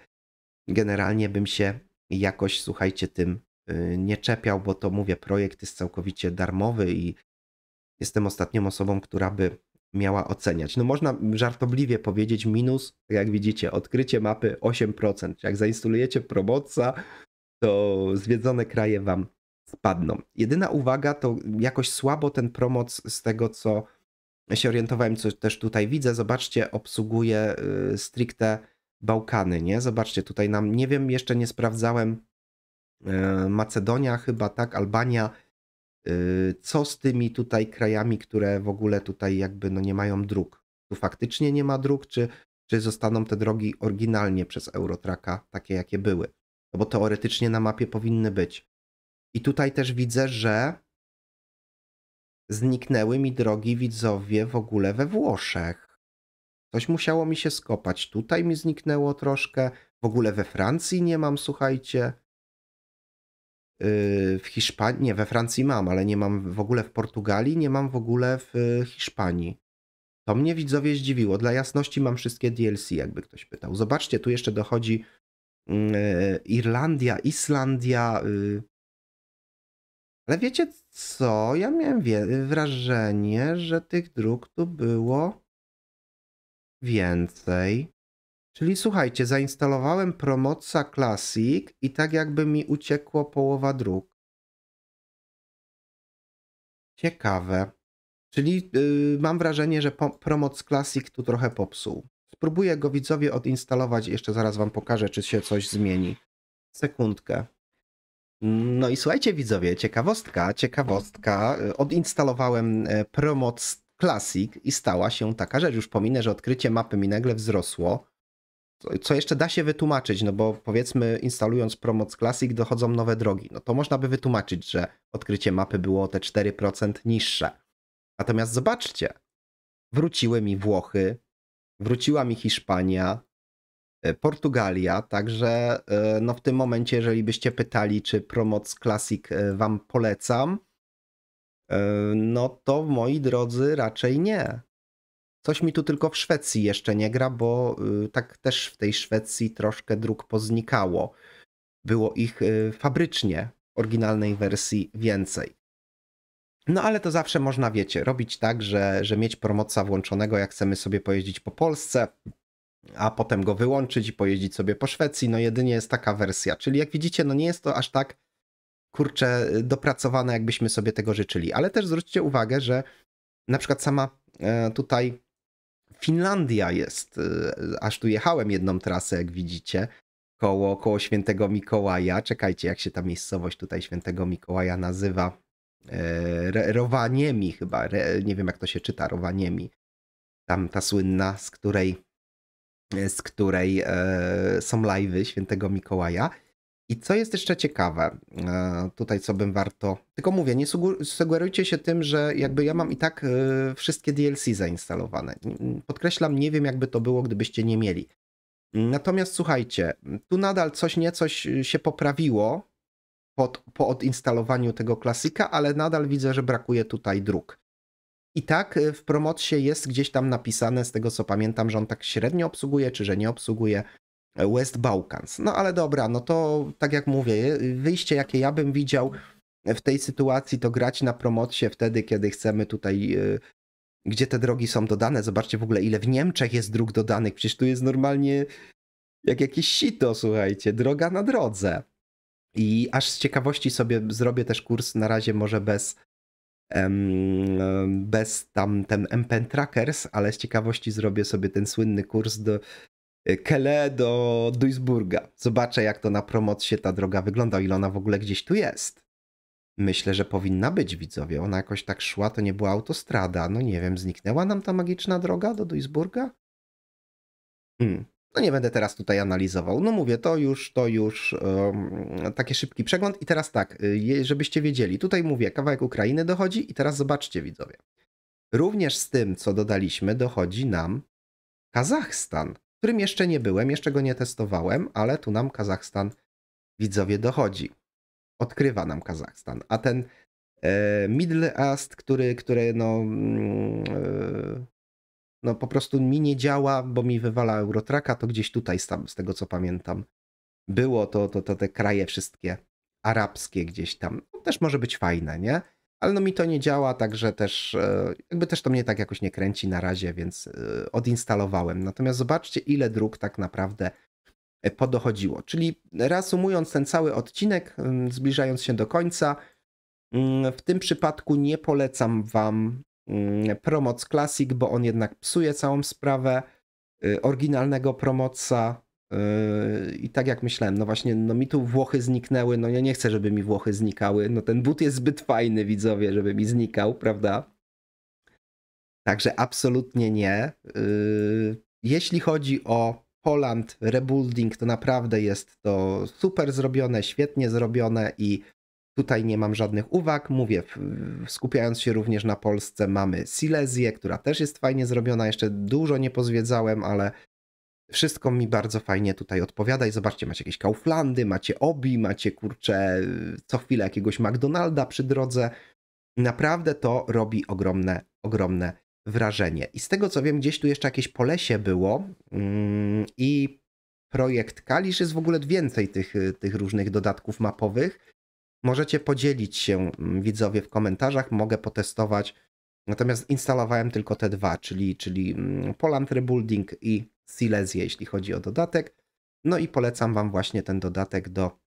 generalnie bym się jakoś, słuchajcie, tym y, nie czepiał, bo to mówię, projekt jest całkowicie darmowy i jestem ostatnią osobą, która by miała oceniać. No można żartobliwie powiedzieć minus, jak widzicie, odkrycie mapy 8%. Jak zainstalujecie promocja, to zwiedzone kraje wam spadną. Jedyna uwaga to jakoś słabo ten promoc z tego, co się orientowałem, co też tutaj widzę. Zobaczcie, obsługuje y, stricte Bałkany, nie? Zobaczcie, tutaj nam, nie wiem, jeszcze nie sprawdzałem y, Macedonia chyba, tak, Albania. Y, co z tymi tutaj krajami, które w ogóle tutaj jakby no nie mają dróg? Tu faktycznie nie ma dróg, czy, czy zostaną te drogi oryginalnie przez Eurotraka takie, jakie były? No bo teoretycznie na mapie powinny być. I tutaj też widzę, że zniknęły mi drogi widzowie w ogóle we Włoszech. Coś musiało mi się skopać. Tutaj mi zniknęło troszkę. W ogóle we Francji nie mam, słuchajcie. Yy, w Hiszpanii, nie, we Francji mam, ale nie mam w ogóle w Portugalii, nie mam w ogóle w y, Hiszpanii. To mnie widzowie zdziwiło. Dla jasności mam wszystkie DLC, jakby ktoś pytał. Zobaczcie, tu jeszcze dochodzi mm, y, Irlandia, Islandia, y, ale wiecie co? Ja miałem wrażenie, że tych dróg tu było więcej. Czyli słuchajcie, zainstalowałem Promoca Classic i tak jakby mi uciekło połowa dróg. Ciekawe. Czyli yy, mam wrażenie, że Promoc Classic tu trochę popsuł. Spróbuję go widzowie odinstalować i jeszcze zaraz wam pokażę, czy się coś zmieni. Sekundkę. No i słuchajcie widzowie, ciekawostka, ciekawostka. Odinstalowałem e, Promoc Classic i stała się taka rzecz. Już pominę, że odkrycie mapy mi nagle wzrosło. Co jeszcze da się wytłumaczyć, no bo powiedzmy instalując Promoc Classic dochodzą nowe drogi. No to można by wytłumaczyć, że odkrycie mapy było o te 4% niższe. Natomiast zobaczcie, wróciły mi Włochy, wróciła mi Hiszpania, E, Portugalia, także e, no w tym momencie, jeżeli byście pytali, czy Promoc Classic e, wam polecam, no to moi drodzy raczej nie. Coś mi tu tylko w Szwecji jeszcze nie gra, bo tak też w tej Szwecji troszkę dróg poznikało. Było ich fabrycznie, w oryginalnej wersji więcej. No ale to zawsze można, wiecie, robić tak, że, że mieć promocja włączonego, jak chcemy sobie pojeździć po Polsce, a potem go wyłączyć i pojeździć sobie po Szwecji. No jedynie jest taka wersja. Czyli jak widzicie, no nie jest to aż tak kurczę dopracowane, jakbyśmy sobie tego życzyli. Ale też zwróćcie uwagę, że na przykład sama e, tutaj Finlandia jest, e, aż tu jechałem jedną trasę, jak widzicie, koło, koło Świętego Mikołaja. Czekajcie, jak się ta miejscowość tutaj Świętego Mikołaja nazywa. E, Re, Rowaniemi chyba, Re, nie wiem jak to się czyta, Rowaniemi. Tam ta słynna, z której z której e, są live'y świętego Mikołaja. I co jest jeszcze ciekawe, e, tutaj co bym warto. Tylko mówię, nie sugerujcie się tym, że jakby ja mam i tak e, wszystkie DLC zainstalowane. Podkreślam, nie wiem, jakby to było, gdybyście nie mieli. Natomiast słuchajcie, tu nadal coś niecoś się poprawiło pod, po odinstalowaniu tego klasika, ale nadal widzę, że brakuje tutaj dróg. I tak y, w promocie jest gdzieś tam napisane, z tego co pamiętam, że on tak średnio obsługuje, czy że nie obsługuje e, West Balkans. No ale dobra, no to tak jak mówię, wyjście jakie ja bym widział e, w tej sytuacji, to grać na promocie wtedy, kiedy chcemy tutaj, e, gdzie te drogi są dodane. Zobaczcie w ogóle, ile w Niemczech jest dróg dodanych. Przecież tu jest normalnie jak jakieś sito, słuchajcie, droga na drodze. I aż z ciekawości sobie zrobię też kurs na razie może bez bez tam ten MP Trackers, ale z ciekawości zrobię sobie ten słynny kurs do Kele do Duisburga. Zobaczę jak to na promocji ta droga wygląda, ile ona w ogóle gdzieś tu jest. Myślę, że powinna być widzowie. Ona jakoś tak szła, to nie była autostrada. No nie wiem, zniknęła nam ta magiczna droga do Duisburga? Hmm. No nie będę teraz tutaj analizował. No mówię, to już, to już um, taki szybki przegląd. I teraz tak, y, żebyście wiedzieli, tutaj mówię, kawałek Ukrainy dochodzi i teraz zobaczcie widzowie. Również z tym, co dodaliśmy, dochodzi nam Kazachstan, którym jeszcze nie byłem, jeszcze go nie testowałem, ale tu nam Kazachstan widzowie dochodzi. Odkrywa nam Kazachstan. A ten e, Middle East, który, który no, mm, e, no po prostu mi nie działa, bo mi wywala Eurotraka, to gdzieś tutaj tam, z tego co pamiętam. Było to, to, to te kraje wszystkie arabskie gdzieś tam. No, też może być fajne, nie? Ale no mi to nie działa, także też e, jakby też to mnie tak jakoś nie kręci na razie, więc e, odinstalowałem. Natomiast zobaczcie, ile dróg tak naprawdę e, podochodziło. Czyli reasumując ten cały odcinek, mm, zbliżając się do końca, mm, w tym przypadku nie polecam Wam Mm, Promoc Classic, bo on jednak psuje całą sprawę y, oryginalnego Promoca. Y, I tak jak myślałem, no właśnie, no mi tu Włochy zniknęły, no ja nie chcę, żeby mi Włochy znikały. No ten but jest zbyt fajny, widzowie, żeby mi znikał, prawda? Także absolutnie nie. Y, jeśli chodzi o Poland Rebuilding, to naprawdę jest to super zrobione, świetnie zrobione i Tutaj nie mam żadnych uwag. Mówię, skupiając się również na Polsce, mamy Silesię, która też jest fajnie zrobiona. Jeszcze dużo nie pozwiedzałem, ale wszystko mi bardzo fajnie tutaj odpowiada. I zobaczcie, macie jakieś Kauflandy, macie Obi, macie kurcze co chwilę jakiegoś McDonalda przy drodze. Naprawdę to robi ogromne, ogromne wrażenie. I z tego co wiem, gdzieś tu jeszcze jakieś Polesie było yy, i projekt Kalisz jest w ogóle więcej tych, tych różnych dodatków mapowych. Możecie podzielić się mm, widzowie w komentarzach, mogę potestować. Natomiast instalowałem tylko te dwa, czyli, czyli mm, Poland Rebuilding i Silesia, jeśli chodzi o dodatek. No i polecam Wam właśnie ten dodatek do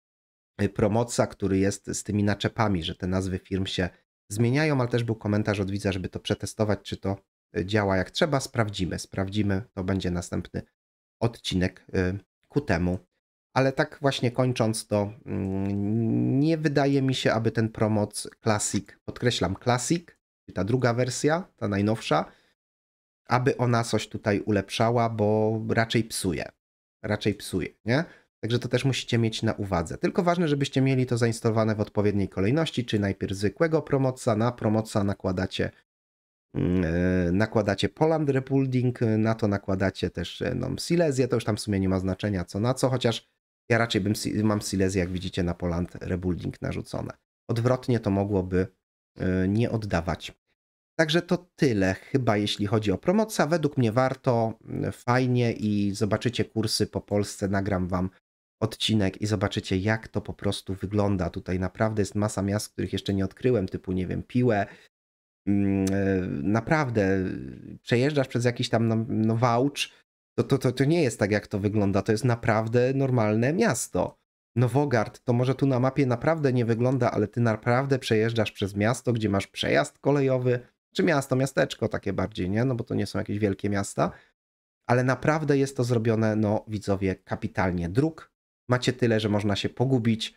y, promocja, który jest z tymi naczepami, że te nazwy firm się zmieniają, ale też był komentarz od widza, żeby to przetestować, czy to y, działa jak trzeba. Sprawdzimy, sprawdzimy. To będzie następny odcinek y, ku temu ale tak właśnie kończąc to, mm, nie wydaje mi się, aby ten promoc Classic, podkreślam Classic, ta druga wersja, ta najnowsza, aby ona coś tutaj ulepszała, bo raczej psuje. Raczej psuje, nie? Także to też musicie mieć na uwadze. Tylko ważne, żebyście mieli to zainstalowane w odpowiedniej kolejności, czy najpierw zwykłego promoca, na promoca nakładacie mm, e, nakładacie Poland repulding, na to nakładacie też e, no, Silesię, to już tam w sumie nie ma znaczenia co na co, chociaż ja raczej bym, mam Silezy, jak widzicie, na Poland Rebuilding narzucone. Odwrotnie to mogłoby y, nie oddawać. Także to tyle chyba jeśli chodzi o promocję Według mnie warto, y, fajnie i zobaczycie kursy po Polsce, nagram wam odcinek i zobaczycie jak to po prostu wygląda. Tutaj naprawdę jest masa miast, których jeszcze nie odkryłem, typu nie wiem, Piłę. Mm, y, naprawdę przejeżdżasz przez jakiś tam no, vouch, no, to, to, to, to nie jest tak, jak to wygląda. To jest naprawdę normalne miasto. Nowogard, to może tu na mapie naprawdę nie wygląda, ale ty naprawdę przejeżdżasz przez miasto, gdzie masz przejazd kolejowy, czy miasto, miasteczko takie bardziej, nie? No bo to nie są jakieś wielkie miasta. Ale naprawdę jest to zrobione, no widzowie, kapitalnie. Dróg macie tyle, że można się pogubić.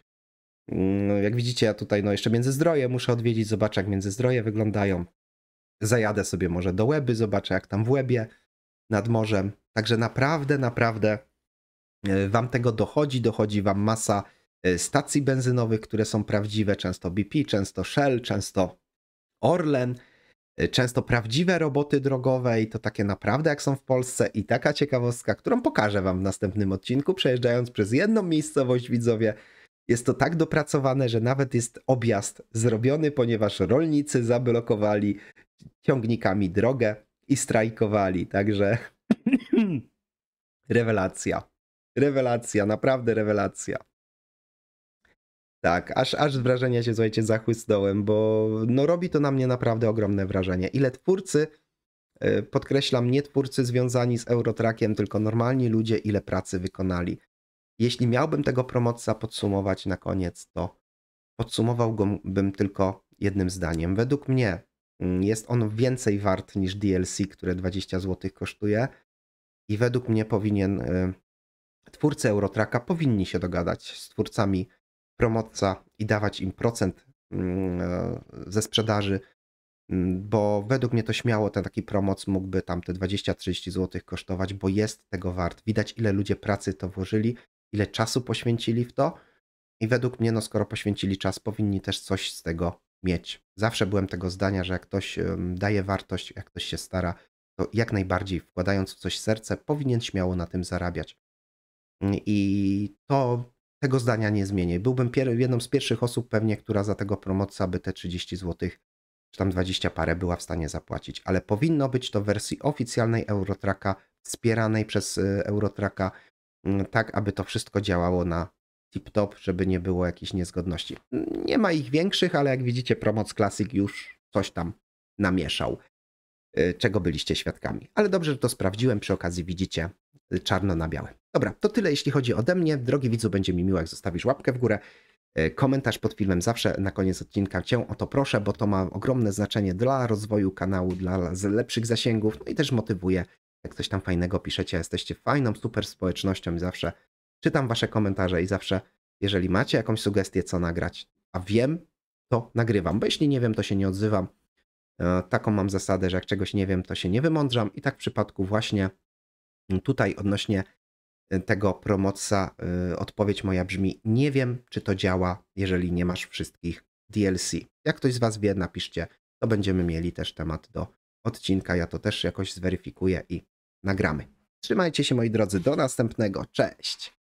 Mm, no, jak widzicie, ja tutaj no jeszcze Międzyzdroje muszę odwiedzić, zobaczę jak Międzyzdroje wyglądają. Zajadę sobie może do Łeby, zobaczę jak tam w Łebie nad morzem. Także naprawdę, naprawdę e, wam tego dochodzi, dochodzi wam masa e, stacji benzynowych, które są prawdziwe, często BP, często Shell, często Orlen, e, często prawdziwe roboty drogowe i to takie naprawdę jak są w Polsce i taka ciekawostka, którą pokażę wam w następnym odcinku, przejeżdżając przez jedną miejscowość widzowie, jest to tak dopracowane, że nawet jest objazd zrobiony, ponieważ rolnicy zablokowali ciągnikami drogę i strajkowali. Także rewelacja. Rewelacja, naprawdę rewelacja. Tak, aż, aż wrażenia się, słuchajcie, zachłysnąłem, bo no robi to na mnie naprawdę ogromne wrażenie. Ile twórcy, e, podkreślam, nie twórcy związani z Eurotrackiem, tylko normalni ludzie, ile pracy wykonali. Jeśli miałbym tego promocja podsumować na koniec, to podsumowałbym tylko jednym zdaniem. Według mnie mm, jest on więcej wart niż DLC, które 20 zł kosztuje – i według mnie powinien, y, twórcy Eurotraka powinni się dogadać z twórcami promotca i dawać im procent mm, e, ze sprzedaży, mm, bo według mnie to śmiało ten taki promoc mógłby tam te 20-30 zł kosztować, bo jest tego wart. Widać ile ludzie pracy to włożyli, ile czasu poświęcili w to i według mnie, no skoro poświęcili czas, powinni też coś z tego mieć. Zawsze byłem tego zdania, że jak ktoś daje wartość, jak ktoś się stara, to jak najbardziej wkładając w coś serce, powinien śmiało na tym zarabiać. I to tego zdania nie zmienię. Byłbym pier- jedną z pierwszych osób pewnie, która za tego promocja by te 30 zł czy tam 20 parę była w stanie zapłacić, ale powinno być to w wersji oficjalnej Eurotraka, wspieranej przez e, Eurotraka, tak aby to wszystko działało na tip-top, żeby nie było jakichś niezgodności. Nie ma ich większych, ale jak widzicie, Promoc Classic już coś tam namieszał. Y, czego byliście świadkami. Ale dobrze, że to sprawdziłem, przy okazji widzicie y, czarno na białe. Dobra, to tyle jeśli chodzi ode mnie. Drogi widzu, będzie mi miło, jak zostawisz łapkę w górę. Y, komentarz pod filmem zawsze na koniec odcinka Cię o to proszę, bo to ma ogromne znaczenie dla rozwoju kanału, dla lepszych zasięgów, no i też motywuje. Jak coś tam fajnego piszecie, jesteście fajną, super społecznością i zawsze czytam Wasze komentarze i zawsze, jeżeli macie jakąś sugestię, co nagrać, a wiem, to nagrywam, bo jeśli nie wiem, to się nie odzywam. E, taką mam zasadę, że jak czegoś nie wiem, to się nie wymądrzam i tak w przypadku właśnie tutaj odnośnie e, tego promocja e, odpowiedź moja brzmi nie wiem, czy to działa, jeżeli nie masz wszystkich DLC. Jak ktoś z Was wie, napiszcie, to będziemy mieli też temat do odcinka. Ja to też jakoś zweryfikuję i nagramy. Trzymajcie się moi drodzy, do następnego. Cześć!